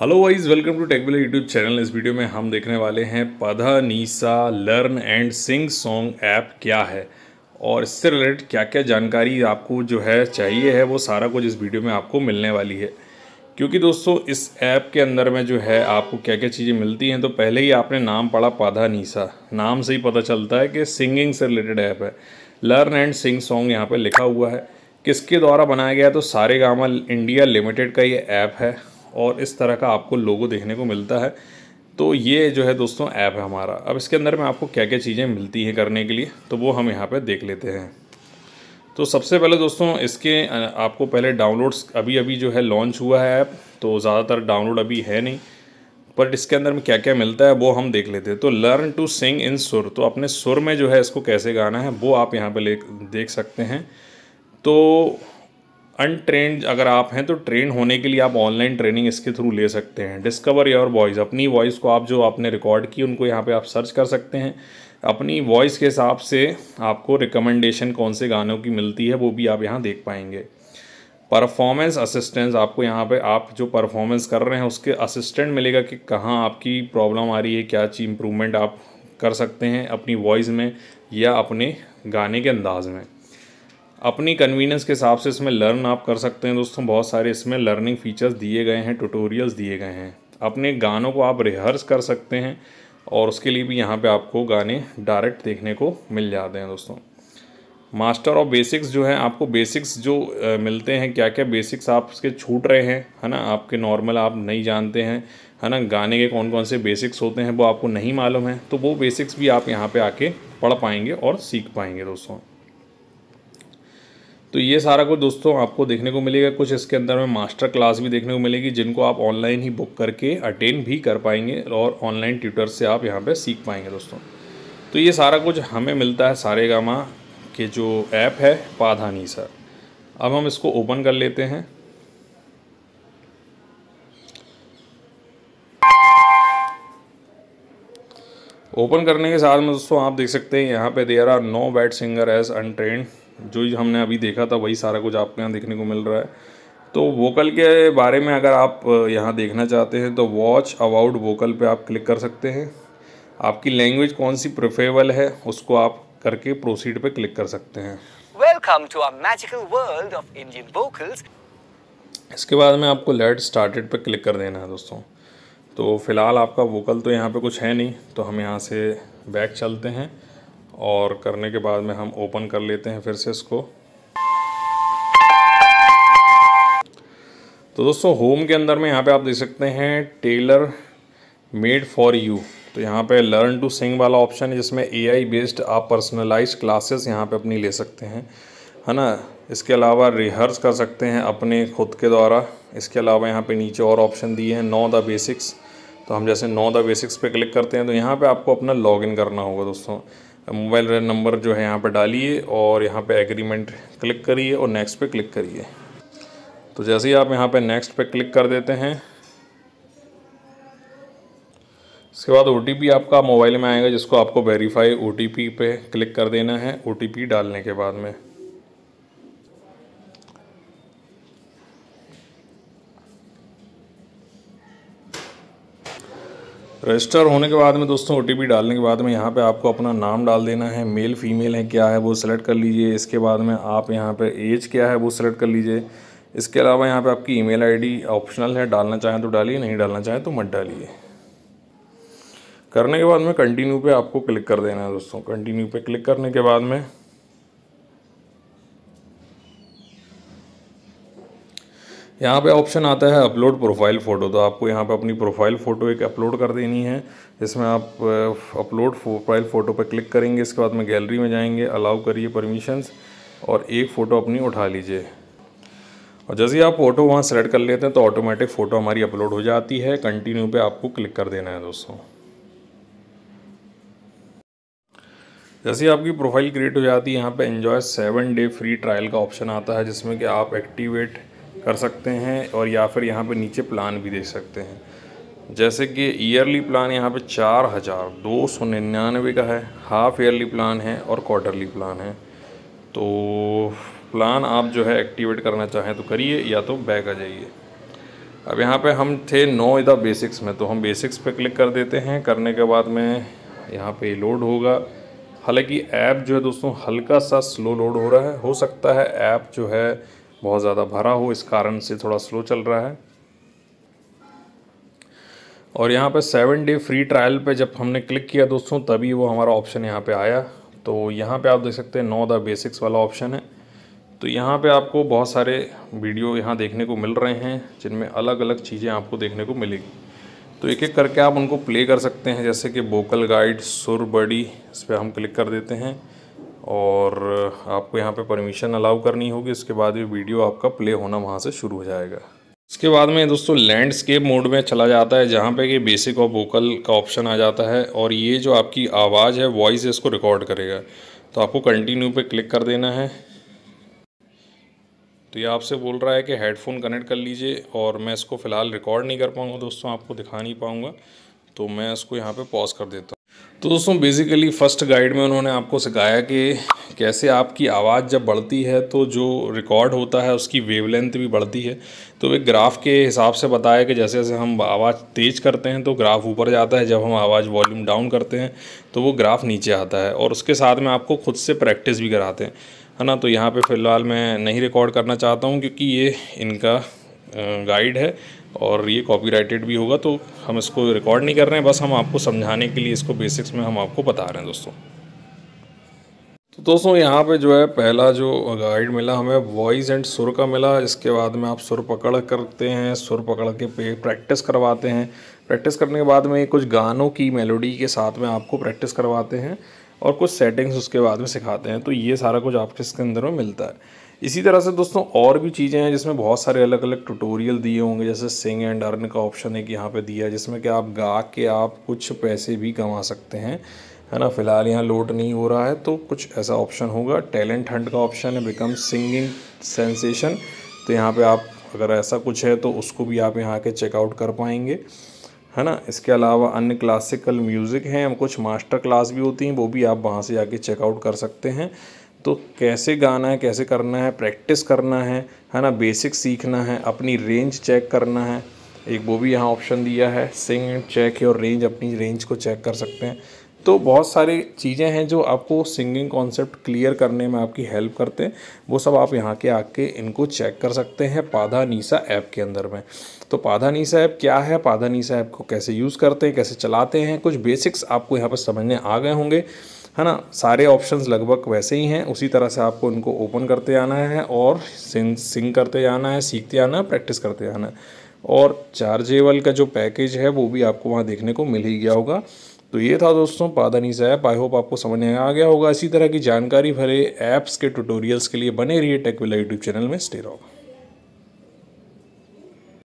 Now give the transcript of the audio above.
hello guys welcome to Techvila YouTube channel इस वीडियो में हम देखने वाले हैं पधा नीसा learn and sing song app क्या है और इससे रिलेटेड क्या क्या जानकारी आपको जो है चाहिए है वो सारा कुछ इस वीडियो में आपको मिलने वाली है क्योंकि दोस्तों इस ऐप के अंदर में जो है आपको क्या क्या चीज़ें मिलती हैं तो पहले ही आपने नाम पढ़ा पाधा नीसा नाम से ही पता चलता है कि सिंगिंग से रिलेटेड ऐप है लर्न एंड सिंग सॉन्ग यहाँ पर लिखा हुआ है किसके द्वारा बनाया गया तो सारे गामा इंडिया लिमिटेड का ये ऐप है और इस तरह का आपको लोगो देखने को मिलता है तो ये जो है दोस्तों ऐप है हमारा अब इसके अंदर में आपको क्या क्या चीज़ें मिलती हैं करने के लिए तो वो हम यहाँ पर देख लेते हैं तो सबसे पहले दोस्तों इसके आपको पहले डाउनलोड्स अभी अभी जो है लॉन्च हुआ है ऐप तो ज़्यादातर डाउनलोड अभी है नहीं बट इसके अंदर में क्या क्या मिलता है वो हम देख लेते हैं तो लर्न टू सिंग इन सुर तो अपने सुर में जो है इसको कैसे गाना है वो आप यहाँ पे ले देख सकते हैं तो अनट्रेंड अगर आप हैं तो ट्रेन होने के लिए आप ऑनलाइन ट्रेनिंग इसके थ्रू ले सकते हैं डिस्कवर योर वॉइस अपनी वॉइस को आप जो आपने रिकॉर्ड की उनको यहाँ पे आप सर्च कर सकते हैं अपनी वॉइस के हिसाब से आपको रिकमेंडेशन कौन से गानों की मिलती है वो भी आप यहाँ देख पाएंगे परफॉर्मेंस असिस्टेंस आपको यहाँ पे आप जो परफॉर्मेंस कर रहे हैं उसके असिस्टेंट मिलेगा कि कहाँ आपकी प्रॉब्लम आ रही है क्या चीज इम्प्रूवमेंट आप कर सकते हैं अपनी वॉइस में या अपने गाने के अंदाज में अपनी कन्वीनियंस के हिसाब से इसमें लर्न आप कर सकते हैं दोस्तों बहुत सारे इसमें लर्निंग फीचर्स दिए गए हैं ट्यूटोरियल्स दिए गए हैं अपने गानों को आप रिहर्स कर सकते हैं और उसके लिए भी यहाँ पे आपको गाने डायरेक्ट देखने को मिल जाते हैं दोस्तों मास्टर ऑफ बेसिक्स जो है आपको बेसिक्स जो मिलते हैं क्या क्या बेसिक्स आप उसके छूट रहे हैं है ना आपके नॉर्मल आप नहीं जानते हैं है ना गाने के कौन कौन से बेसिक्स होते हैं वो आपको नहीं मालूम है तो वो बेसिक्स भी आप यहाँ पर आके पढ़ पाएंगे और सीख पाएंगे दोस्तों तो ये सारा कुछ दोस्तों आपको देखने को मिलेगा कुछ इसके अंदर में मास्टर क्लास भी देखने को मिलेगी जिनको आप ऑनलाइन ही बुक करके अटेंड भी कर पाएंगे और ऑनलाइन ट्यूटर से आप यहाँ पर सीख पाएंगे दोस्तों तो ये सारा कुछ हमें मिलता है सारे के जो ऐप है पाधानी सर अब हम इसको ओपन कर लेते हैं ओपन करने के साथ में दोस्तों आप देख सकते हैं यहाँ पे there are no bad singer as untrained जो हमने अभी देखा था वही सारा कुछ आपके यहाँ देखने को मिल रहा है तो वोकल के बारे में अगर आप यहाँ देखना चाहते हैं तो वॉच अबाउट वोकल पे आप क्लिक कर सकते हैं आपकी लैंग्वेज कौन सी प्रेफरेबल है उसको आप करके प्रोसीड पे क्लिक कर सकते हैं welcome to magical world of Indian vocals इसके बाद में आपको लेट स्टार्टेड पे क्लिक कर देना है दोस्तों तो फ़िलहाल आपका वोकल तो यहाँ पे कुछ है नहीं तो हम यहाँ से बैक चलते हैं और करने के बाद में हम ओपन कर लेते हैं फिर से इसको तो दोस्तों होम के अंदर में यहाँ पे आप देख सकते हैं टेलर मेड फॉर यू तो यहाँ पे लर्न टू सिंग वाला ऑप्शन है जिसमें एआई बेस्ड आप पर्सनलाइज क्लासेस यहाँ पे अपनी ले सकते हैं है ना इसके अलावा रिहर्स कर सकते हैं अपने खुद के द्वारा इसके अलावा यहाँ पे नीचे और ऑप्शन दिए हैं नो द बेसिक्स तो हम जैसे नौ द बेसिक्स पे क्लिक करते हैं तो यहाँ पे आपको अपना लॉगिन करना होगा दोस्तों मोबाइल नंबर जो है यहाँ पे डालिए और यहाँ पे एग्रीमेंट क्लिक करिए और नेक्स्ट पे क्लिक करिए तो जैसे ही आप यहाँ पे नेक्स्ट पे क्लिक कर देते हैं इसके बाद ओ आपका मोबाइल में आएगा जिसको आपको वेरीफाई ओ पे क्लिक कर देना है ओ डालने के बाद में रजिस्टर होने के बाद में दोस्तों ओ डालने के बाद में यहाँ पे आपको अपना नाम डाल देना है मेल फीमेल है क्या है वो सिलेक्ट कर लीजिए इसके बाद में आप यहाँ पे एज क्या है वो सिलेक्ट कर लीजिए इसके अलावा यहाँ पे आपकी ईमेल आईडी ऑप्शनल है डालना चाहें तो डालिए नहीं डालना चाहें तो मत डालिए करने के बाद में कंटिन्यू पर आपको क्लिक कर देना है दोस्तों कंटिन्यू पर क्लिक करने के बाद में यहाँ पे ऑप्शन आता है अपलोड प्रोफाइल फ़ोटो तो आपको यहाँ पे अपनी प्रोफाइल फ़ोटो एक अपलोड कर देनी है इसमें आप अपलोड प्रोफाइल फ़ोटो पर क्लिक करेंगे इसके बाद में गैलरी में जाएंगे अलाउ करिए परमिशंस और एक फ़ोटो अपनी उठा लीजिए और जैसे ही आप फ़ोटो वहाँ सेलेक्ट कर लेते हैं तो ऑटोमेटिक फ़ोटो हमारी अपलोड हो जाती है कंटिन्यू पर आपको क्लिक कर देना है दोस्तों जैसे आपकी प्रोफाइल क्रिएट हो जाती है यहाँ पे enjoy seven day free trial का ऑप्शन आता है जिसमें कि आप एक्टिवेट कर सकते हैं और या फिर यहाँ पे नीचे प्लान भी देख सकते हैं जैसे कि ईयरली प्लान यहाँ पे चार हज़ार दो सौ निन्यानवे का है हाफ़ ईयरली प्लान है और क्वार्टरली प्लान है तो प्लान आप जो है एक्टिवेट करना चाहें तो करिए या तो बैक आ जाइए अब यहाँ पे हम थे नो इ बेसिक्स में तो हम बेसिक्स पे क्लिक कर देते हैं करने के बाद में यहाँ पे लोड होगा हालांकि ऐप जो है दोस्तों हल्का सा स्लो लोड हो रहा है हो सकता है ऐप जो है बहुत ज़्यादा भरा हो इस कारण से थोड़ा स्लो चल रहा है और यहाँ पे सेवन डे फ्री ट्रायल पे जब हमने क्लिक किया दोस्तों तभी वो हमारा ऑप्शन यहाँ पे आया तो यहाँ पे आप देख सकते हैं नो द बेसिक्स वाला ऑप्शन है तो यहाँ पे आपको बहुत सारे वीडियो यहाँ देखने को मिल रहे हैं जिनमें अलग अलग चीज़ें आपको देखने को मिलेगी तो एक एक करके आप उनको प्ले कर सकते हैं जैसे कि वोकल गाइड सुर बड़ी इस पर हम क्लिक कर देते हैं और आपको यहाँ पे परमिशन अलाउ करनी होगी उसके बाद ये वीडियो आपका प्ले होना वहाँ से शुरू हो जाएगा इसके बाद में दोस्तों लैंडस्केप मोड में चला जाता है जहाँ पे कि बेसिक और वोकल का ऑप्शन आ जाता है और ये जो आपकी आवाज़ है वॉइस है इसको रिकॉर्ड करेगा तो आपको कंटिन्यू पे क्लिक कर देना है तो ये आपसे बोल रहा है कि हेडफोन कनेक्ट कर लीजिए और मैं इसको फ़िलहाल रिकॉर्ड नहीं कर पाऊँगा दोस्तों आपको दिखा नहीं पाऊँगा तो मैं इसको यहाँ पर पॉज कर देता हूँ तो दोस्तों बेसिकली फ़र्स्ट गाइड में उन्होंने आपको सिखाया कि कैसे आपकी आवाज़ जब बढ़ती है तो जो रिकॉर्ड होता है उसकी वेवलेंथ भी बढ़ती है तो वे ग्राफ के हिसाब से बताया कि जैसे जैसे हम आवाज़ तेज़ करते हैं तो ग्राफ ऊपर जाता है जब हम आवाज़ वॉल्यूम डाउन करते हैं तो वो ग्राफ नीचे आता है और उसके साथ में आपको खुद से प्रैक्टिस भी कराते हैं है ना तो यहाँ पर फ़िलहाल मैं नहीं रिकॉर्ड करना चाहता हूँ क्योंकि ये इनका गाइड है और ये कॉपीराइटेड भी होगा तो हम इसको रिकॉर्ड नहीं कर रहे हैं बस हम आपको समझाने के लिए इसको बेसिक्स में हम आपको बता रहे हैं दोस्तों तो दोस्तों यहाँ पे जो है पहला जो गाइड मिला हमें वॉइस एंड सुर का मिला इसके बाद में आप सुर पकड़ करते हैं सुर पकड़ के पे प्रैक्टिस करवाते हैं प्रैक्टिस करने के बाद में कुछ गानों की मेलोडी के साथ में आपको प्रैक्टिस करवाते हैं और कुछ सेटिंग्स उसके बाद में सिखाते हैं तो ये सारा कुछ आपके इसके अंदर में मिलता है इसी तरह से दोस्तों और भी चीज़ें हैं जिसमें बहुत सारे अलग अलग ट्यूटोरियल दिए होंगे जैसे सिंग एंड अर्न का ऑप्शन एक यहाँ पे दिया है जिसमें कि आप गा के आप कुछ पैसे भी कमा सकते हैं है ना फ़िलहाल यहाँ लोड नहीं हो रहा है तो कुछ ऐसा ऑप्शन होगा टैलेंट हंड का ऑप्शन है बिकम सिंगिंग सेंसेशन तो यहाँ पर आप अगर ऐसा कुछ है तो उसको भी आप यहाँ के चेकआउट कर पाएंगे है ना इसके अलावा अन्य क्लासिकल म्यूज़िक हैं कुछ मास्टर क्लास भी होती हैं वो भी आप वहाँ से जाके चेकआउट कर सकते हैं तो कैसे गाना है कैसे करना है प्रैक्टिस करना है है ना बेसिक सीखना है अपनी रेंज चेक करना है एक वो भी यहाँ ऑप्शन दिया है सिंग चेक योर रेंज अपनी रेंज को चेक कर सकते हैं तो बहुत सारी चीज़ें हैं जो आपको सिंगिंग कॉन्सेप्ट क्लियर करने में आपकी हेल्प करते हैं वो सब आप यहाँ के आके इनको चेक कर सकते हैं पाधा नीसा ऐप के अंदर में तो पाधा नीसा ऐप क्या है पाधा नीसा ऐप को कैसे यूज़ करते हैं कैसे चलाते हैं कुछ बेसिक्स आपको यहाँ पर समझने आ गए होंगे है ना सारे ऑप्शंस लगभग वैसे ही हैं उसी तरह से आपको उनको ओपन करते आना है और सिंग करते जाना है सीखते आना है प्रैक्टिस करते आना है और चार्जेबल का जो पैकेज है वो भी आपको वहाँ देखने को मिल ही गया होगा तो ये था दोस्तों पादानीस ऐप आई होप आपको समझ में आ गया होगा इसी तरह की जानकारी भरे ऐप्स के ट्यूटोरियल्स के लिए बने रहिए टेक विला यूट्यूब चैनल में स्टे रहो